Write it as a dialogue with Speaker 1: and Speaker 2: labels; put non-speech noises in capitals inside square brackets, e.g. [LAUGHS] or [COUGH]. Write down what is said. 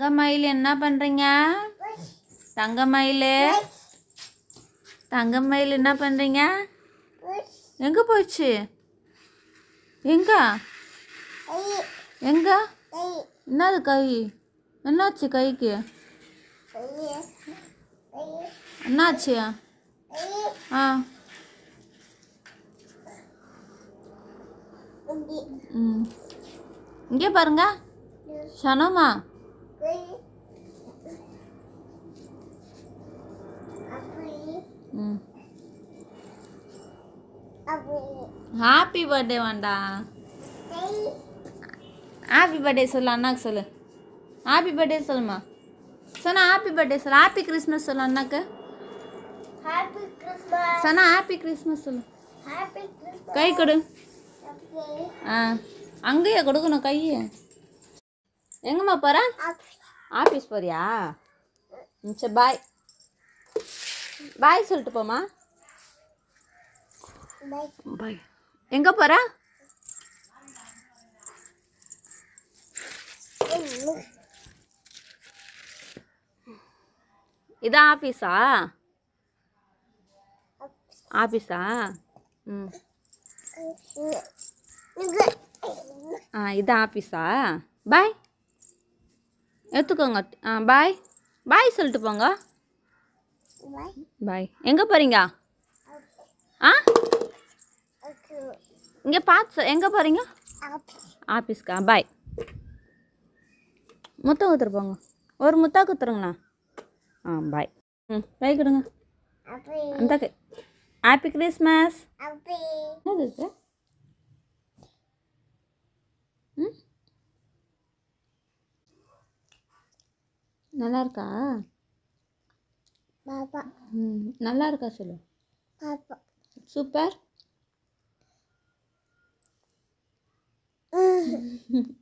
Speaker 1: தங்கமயில் என்ன பண்ணுறீங்க தங்கமயில் தங்கமயில் என்ன பண்ணுறீங்க எங்கே போச்சு எங்க எங்க என்னது கை என்னாச்சு கைக்கு என்னாச்சு ஆ ம் இங்கே பாருங்க சனோமா ஹாப்பி பர்த்டே வேண்டா ஹாப்பி பர்த்டே சொல்லு அண்ணாக்கு சொல்லு ஹாப்பி பர்த்டே சொல்லுமா சொன்னா ஹாப்பி பர்த்டே சொல்லு ஹாப்பி கிறிஸ்மஸ் சொல்லு அண்ணாக்கு சனா ஹாப்பி கிறிஸ்மஸ் சொல்லு கை கொடு ஆ அங்கேயே கொடுக்கணும் கையை எங்கம்மா போகிற ஆஃபீஸ் போறியா சரி பாய் பாய் சொல்லிட்டு போமா பாய் எங்கே போற இது ஆஃபீஸா ஆஃபீஸா ம் ஆ இது ஆஃபீஸா பாய் எடுத்துக்கோங்க ஆ பாய் பாய் சொல்லிட்டு போங்க பாய் எங்கே போகிறீங்க இங்கே பார்த்து எங்கே போகிறீங்க ஆஃபீஸ்க்கா பாய் முத்தம் கொடுத்துட்டு போங்க ஒரு முத்தா கொடுத்துருங்கண்ணா ஆ பாய் ம் பாய் கொடுங்க அந்த ஹாப்பி கிறிஸ்மஸ் என்னது ம் நல்லா இருக்கா பாப்பா ம் நல்லா இருக்கா சொல்லு பாப்பா சூப்பர் 嗯 [LAUGHS] 哼